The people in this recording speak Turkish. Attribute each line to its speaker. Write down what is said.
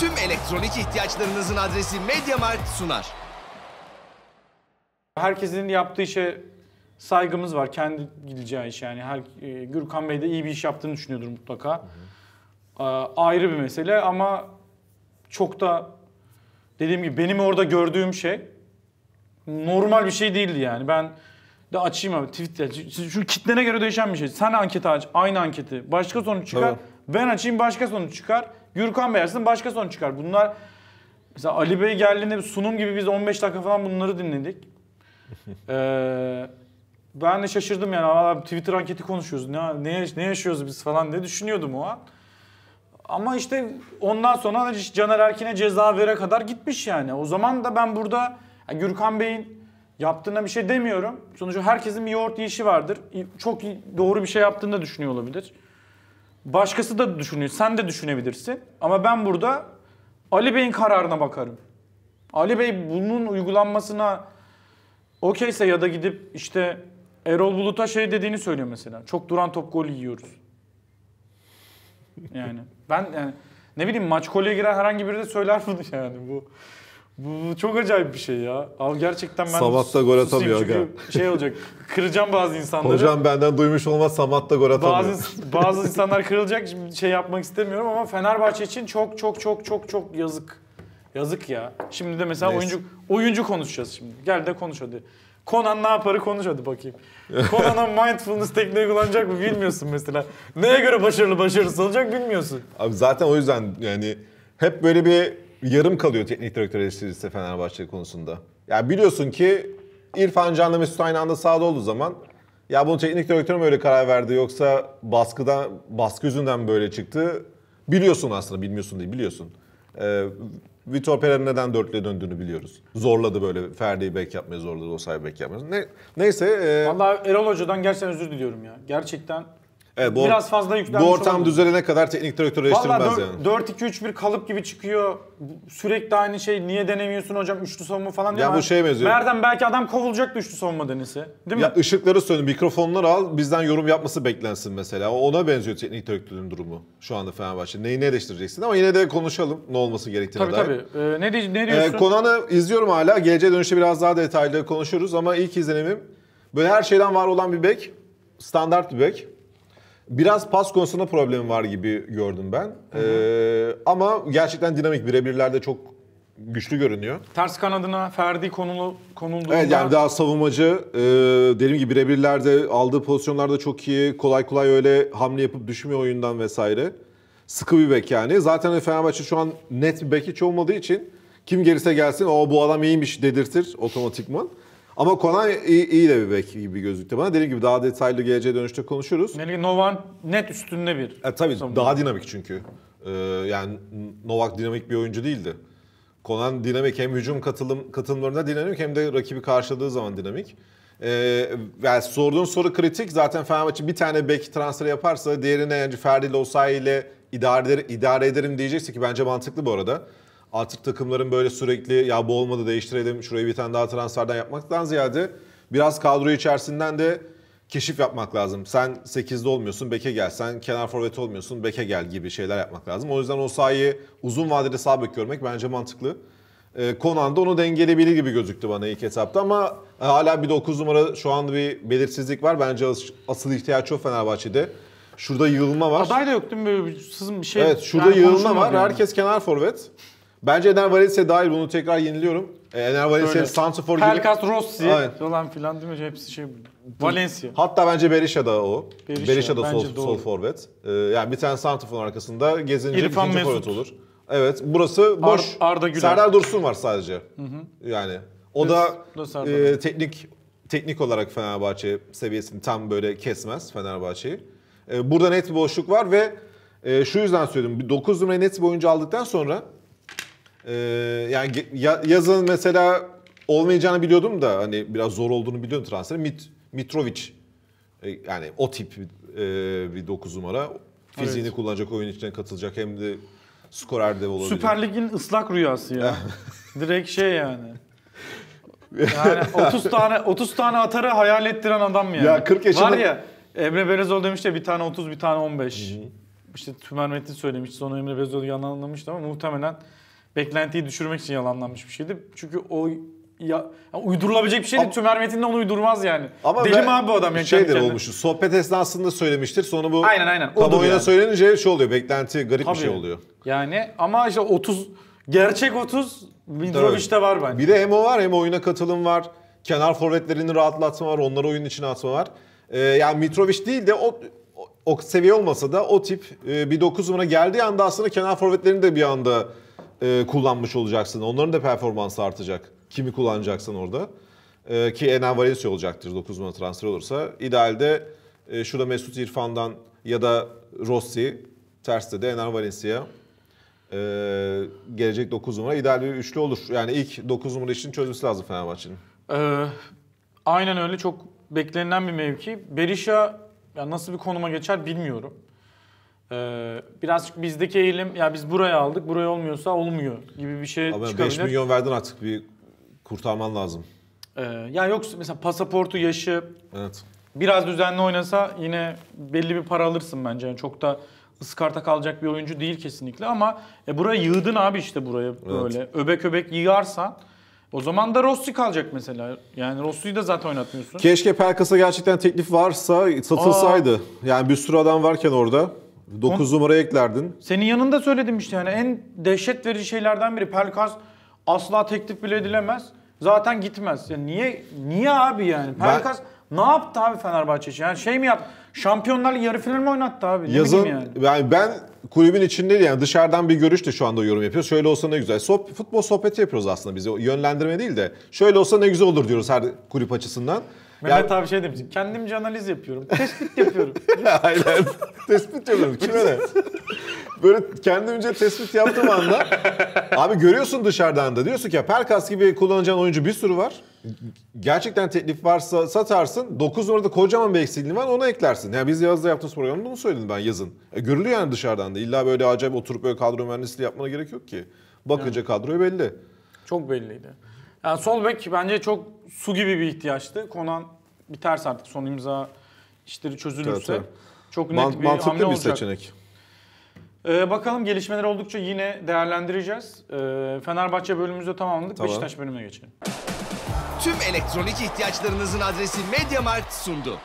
Speaker 1: tüm elektronik ihtiyaçlarınızın adresi Mediamart sunar. Herkesin yaptığı işe saygımız var. Kendi gideceği iş yani. Her, e, Gürkan Bey de iyi bir iş yaptığını düşünüyordur mutlaka. Hı ee, hı. ayrı bir mesele ama çok da dediğim gibi benim orada gördüğüm şey normal bir şey değildi yani. Ben de açayım abi Twitter. Şu kitlene göre değişen bir şey. Sen anket aç, aynı anketi. Başka sonuç çıkar. Evet. Ben açayım başka sonuç çıkar. Gürkan Beyaz'ın başka son çıkar. Bunlar mesela Ali Bey geldiğinde bir sunum gibi biz 15 dakika falan bunları dinledik. ee, ben de şaşırdım yani abi Twitter anketi konuşuyoruz. Ne, ne, ne yaşıyoruz biz falan diye düşünüyordum o an. Ama işte ondan sonra Caner Erkin'e ceza vere kadar gitmiş yani. O zaman da ben burada yani Gürkan Bey'in yaptığına bir şey demiyorum. Sonuçta herkesin bir yoğurt yiyişi vardır. Çok doğru bir şey yaptığını da düşünüyor olabilir. Başkası da düşünüyor. Sen de düşünebilirsin. Ama ben burada Ali Bey'in kararına bakarım. Ali Bey bunun uygulanmasına okeyse ya da gidip işte Erol Bulut'a şey dediğini söylüyor mesela. Çok duran top golü yiyoruz. Yani ben yani ne bileyim maç kolye giren herhangi biri de söyler bunu yani bu. Bu çok acayip bir şey ya. Al gerçekten ben Samat'ta gol atamıyor çünkü şey olacak. Kıracağım bazı insanları. Hocam
Speaker 2: benden duymuş olmaz Samat'ta gol atamıyor. Bazı bazı insanlar
Speaker 1: kırılacak. Şey yapmak istemiyorum ama Fenerbahçe için çok çok çok çok çok yazık. Yazık ya. Şimdi de mesela Neyse. oyuncu oyuncu konuşacağız şimdi. Gel de konuş hadi. Conan ne yaparı konuş hadi bakayım. Conan'a mindfulness tekniği kullanacak
Speaker 2: mı bilmiyorsun mesela. Neye göre başarılı başarısız olacak bilmiyorsun. Abi zaten o yüzden yani hep böyle bir yarım kalıyor teknik direktör eleştirisi Fenerbahçe konusunda. Ya biliyorsun ki İrfan Can'la Mesut aynı anda sahada olduğu zaman ya bunu teknik direktör mü öyle karar verdi yoksa baskıdan baskı yüzünden böyle çıktı? Biliyorsun aslında bilmiyorsun değil biliyorsun. Ee, Vitor Pereira neden dörtlüye döndüğünü biliyoruz. Zorladı böyle Ferdi'yi bek yapmaya zorladı, o Osa'yı bek yapmaya. Ne, neyse. E... Valla Erol Hoca'dan gerçekten özür diliyorum ya. Gerçekten Evet, bu biraz fazla yüklenmiş Bu ortam olabilir. düzelene kadar teknik direktör eleştirilmez Vallahi
Speaker 1: yani. 4-2-3-1 kalıp gibi çıkıyor. Sürekli aynı şey. Niye denemiyorsun hocam? Üçlü savunma falan diyor. Ya bu şeye benziyor. Nereden belki adam kovulacak üçlü savunma denesi.
Speaker 2: Değil mi? Ya ışıkları sönü, mikrofonları al. Bizden yorum yapması beklensin mesela. Ona benziyor teknik direktörün durumu şu anda Fenerbahçe. Neyi ne değiştireceksin? ama yine de konuşalım ne olması gerektiğine tabii, dair. Tabii tabii. Ee, ne, diy- ne diyorsun? Ee, Konan'ı izliyorum hala. Geleceğe dönüşte biraz daha detaylı konuşuruz ama ilk izlenimim böyle her şeyden var olan bir bek. Standart bir bek. Biraz pas konusunda problem var gibi gördüm ben. Hı hı. Ee, ama gerçekten dinamik birebirlerde çok güçlü görünüyor.
Speaker 1: Ters kanadına Ferdi konulu konulduğunda... Evet yani
Speaker 2: daha savunmacı. E, dediğim gibi birebirlerde aldığı pozisyonlarda çok iyi. Kolay kolay öyle hamle yapıp düşmüyor oyundan vesaire. Sıkı bir bek yani. Zaten hani Fenerbahçe şu an net bir bek hiç olmadığı için kim gelirse gelsin o bu adam iyiymiş dedirtir otomatikman. Ama Konan iyi, iyi de bir bek gibi gözüktü bana. Dediğim gibi daha detaylı geleceğe dönüşte konuşuruz. Yani Novan net üstünde bir. E, tabii savunma. daha dinamik çünkü. Ee, yani Novak dinamik bir oyuncu değildi. Konan dinamik hem hücum katılım katılımlarında dinamik hem de rakibi karşıladığı zaman dinamik. Ee, yani sorduğun soru kritik. Zaten Fenerbahçe bir tane bek transfer yaparsa diğerine yani Ferdi Losay ile idare, idare ederim diyecekse ki bence mantıklı bu arada artık takımların böyle sürekli ya bu olmadı değiştirelim şurayı bir tane daha transferden yapmaktan ziyade biraz kadro içerisinden de keşif yapmak lazım. Sen 8'de olmuyorsun beke gel. Sen kenar forvet olmuyorsun beke gel gibi şeyler yapmak lazım. O yüzden o sayıyı uzun vadede sağ bek görmek bence mantıklı. Ee, Konan da onu dengeleyebilir gibi gözüktü bana ilk etapta ama e, hala bir 9 numara şu anda bir belirsizlik var. Bence asıl ihtiyaç o Fenerbahçe'de. Şurada yığılma var. Aday
Speaker 1: da yok değil mi? Böyle bir, bir şey. Evet şurada yani yığılma var. Herkes
Speaker 2: kenar forvet. Bence Ener Valencia dahil bunu tekrar yeniliyorum. E, Ener Valencia, Santifor gibi. Pelkas Rossi Aynen.
Speaker 1: falan filan değil mi? Hepsi şey Valencia.
Speaker 2: Hatta bence Berisha da o. Berisha, Berisha da sol, doğru. sol forvet. Ee, yani bir tane Santifor'un arkasında gezince İrfan ikinci forvet olur. Evet burası boş. Ar Arda Güler. Serdar Dursun var sadece. Hı hı. Yani o Biz, da, da e, teknik teknik olarak Fenerbahçe seviyesini tam böyle kesmez Fenerbahçe'yi. E, burada net bir boşluk var ve e, şu yüzden söyledim. 9 numara net bir oyuncu aldıktan sonra ee, yani ya, yazın mesela olmayacağını biliyordum da hani biraz zor olduğunu biliyordum transferi. Mit, Mitrovic e, yani o tip e, bir 9 numara fiziğini evet. kullanacak oyun içine katılacak hem de skorer dev olabilir. Süper
Speaker 1: Lig'in ıslak rüyası ya. Direkt şey yani.
Speaker 2: Yani 30
Speaker 1: tane 30 tane atarı hayal ettiren adam yani. Ya 40 yaşında var ya Emre Belezoğlu demiş ya bir tane 30 bir tane 15. Hı-hı. İşte Tümer Metin söylemişti sonra Emre Belezoğlu yalan anlamıştı ama muhtemelen beklentiyi düşürmek için yalanlanmış bir şeydi. Çünkü o ya, ya uydurulabilecek bir şeydi. Ama, Tümer Metin de onu uydurmaz yani. Ama Deli mi abi bu adam? Yani şeydir kendine. olmuştu.
Speaker 2: Sohbet esnasında söylemiştir. Sonra bu aynen, aynen. kamuoyuna yani. söylenince şey oluyor. Beklenti garip Tabii. bir şey oluyor.
Speaker 1: Yani ama işte 30 gerçek
Speaker 2: 30 Mitrovic'te var bence. Bir de hem o var hem oyuna katılım var. Kenar forvetlerini rahatlatma var. Onları oyun içine atma var. Ee, yani Mitrovic değil de o o seviye olmasa da o tip e, bir 9 numara geldiği anda aslında kenar forvetlerini de bir anda e, kullanmış olacaksın. Onların da performansı artacak. Kimi kullanacaksın orada. E, ki Ena Valencia olacaktır 9 numara transfer olursa. İdealde e, şurada Mesut İrfan'dan ya da Rossi, terste de Ener Valencia. Ee, gelecek 9 numara ideal bir üçlü olur. Yani ilk 9 numara için çözmesi lazım Fenerbahçe'nin.
Speaker 1: Ee, aynen öyle çok beklenilen bir mevki. Berisha ya nasıl bir konuma geçer bilmiyorum. Ee, birazcık bizdeki eğilim ya biz buraya aldık buraya olmuyorsa olmuyor gibi bir şey Abi çıkabilir. 5 milyon
Speaker 2: verdin artık bir kurtarman lazım.
Speaker 1: Ee, ya yok mesela pasaportu, yaşı Evet. biraz düzenli oynasa yine belli bir para alırsın bence. Yani çok da ıskarta kalacak bir oyuncu değil kesinlikle ama e, buraya yığdın abi işte buraya böyle öbek öbek yığarsan o zaman da Rossi kalacak mesela. Yani Rossi'yi de zaten oynatmıyorsun. Keşke
Speaker 2: Pelkas'a gerçekten teklif varsa satılsaydı. Yani bir sürü adam varken orada. 9 numaraya eklerdin.
Speaker 1: Senin yanında söyledim işte yani en dehşet verici şeylerden biri. Pelkas asla teklif bile edilemez. Zaten gitmez. Yani niye niye abi yani? Pelkas ben... ne yaptı abi Fenerbahçe için? Yani şey mi yaptı? Şampiyonlar yarı final mi oynattı abi? Ne Yazın yani?
Speaker 2: yani ben kulübün içinde yani dışarıdan bir görüş de şu anda yorum yapıyoruz. Şöyle olsa ne güzel. Sohbet, futbol sohbeti yapıyoruz aslında bizi Yönlendirme değil de şöyle olsa ne güzel olur diyoruz her kulüp açısından. Mehmet
Speaker 1: ya... abi şey demiş. Kendimce analiz yapıyorum.
Speaker 2: Tespit yapıyorum. Aynen. tespit yapıyorum. Kime ne? Böyle kendimce tespit yaptığım anda abi görüyorsun dışarıdan da diyorsun ki ya Pelkas gibi kullanacağın oyuncu bir sürü var. Gerçekten teklif varsa satarsın. 9 numarada kocaman bir eksikliğin var onu eklersin. Yani biz yazda yaptığımız programda bunu söyledim ben yazın. E, görülüyor yani dışarıdan da. İlla böyle acayip oturup böyle kadro mühendisliği yapmana gerek yok ki. Bakınca yani. kadroyu belli. Çok belliydi.
Speaker 1: Yani sol bek bence çok su gibi bir ihtiyaçtı. Konan biterse artık son imza işleri çözülürse evet, evet.
Speaker 2: çok net Man- bir mantıklı hamle bir olacak. seçenek.
Speaker 1: Ee, bakalım gelişmeler oldukça yine değerlendireceğiz. Ee, Fenerbahçe bölümümüzü tamamladık. Tamam. Beşiktaş bölümüne geçelim.
Speaker 2: Tüm elektronik ihtiyaçlarınızın adresi Mediamarkt sundu.